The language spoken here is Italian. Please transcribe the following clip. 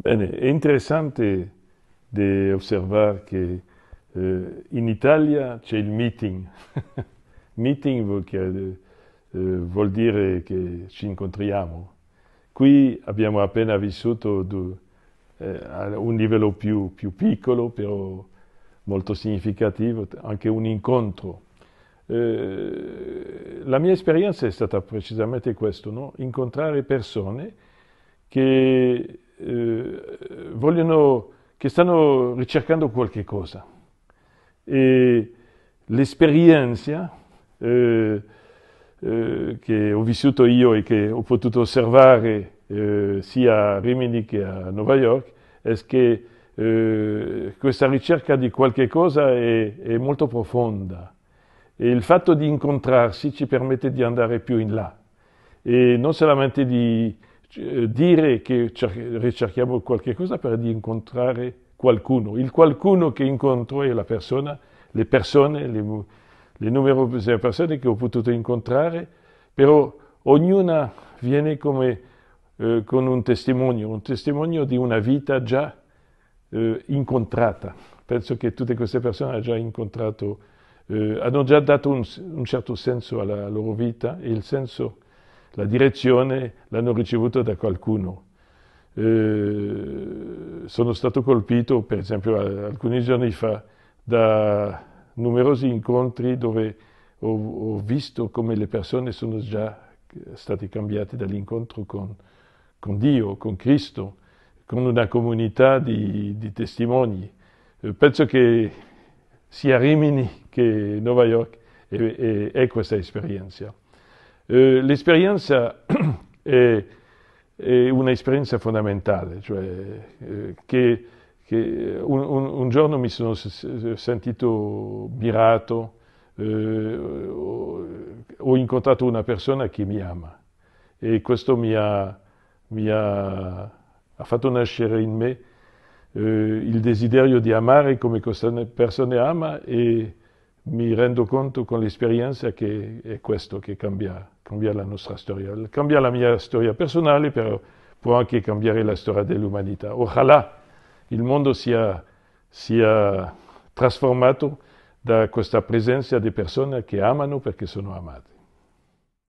Bene, è interessante osservare che eh, in Italia c'è il meeting. meeting vuol, che, eh, vuol, dire che ci incontriamo. Qui abbiamo appena vissuto due, eh, a un livello più, più, piccolo, però molto significativo, anche un incontro. Eh, la mia esperienza è stata precisamente questa, no? incontrare persone che vogliono, che stanno ricercando qualche cosa. E l'esperienza eh, eh, che ho vissuto io e che ho potuto osservare eh, sia a Rimini che a New York è che eh, questa ricerca di qualche cosa è, è molto profonda e il fatto di incontrarsi ci permette di andare più in là e non solamente di eh, dire che ricerchiamo qualche cosa per di incontrare qualcuno. Il qualcuno che incontro è la persona, le persone, le, le numerose persone che ho potuto incontrare, però ognuna viene come eh, con un testimonio, un testimonio di una vita già eh, incontrata. Penso che tutte queste persone hanno già incontrato, eh, hanno già dato un, un certo senso alla loro vita e il senso la direzione l'hanno ricevuta da qualcuno. Eh, sono stato colpito, per esempio, alcuni giorni fa da numerosi incontri dove ho, ho visto come le persone sono già eh, state cambiate dall'incontro con, con, Dio, con Cristo, con una comunità di, di testimoni. Eh, penso che sia Rimini che New York è, è, è questa esperienza. Eh, l'esperienza è, è un'esperienza fondamentale, cioè eh, che, che un, un, un, giorno mi sono sentito mirato, eh, ho, ho, incontrato una persona che mi ama e questo mi ha, mi ha, ha fatto nascere in me eh, il desiderio di amare come questa persona ama e, mi rendo conto con l'esperienza che è questo che cambia, cambia la nostra storia. Cambia la mia storia personale, però può anche cambiare la storia dell'umanità. Ojalà il mondo sia, sia trasformato da questa presenza di persone che amano perché sono amate.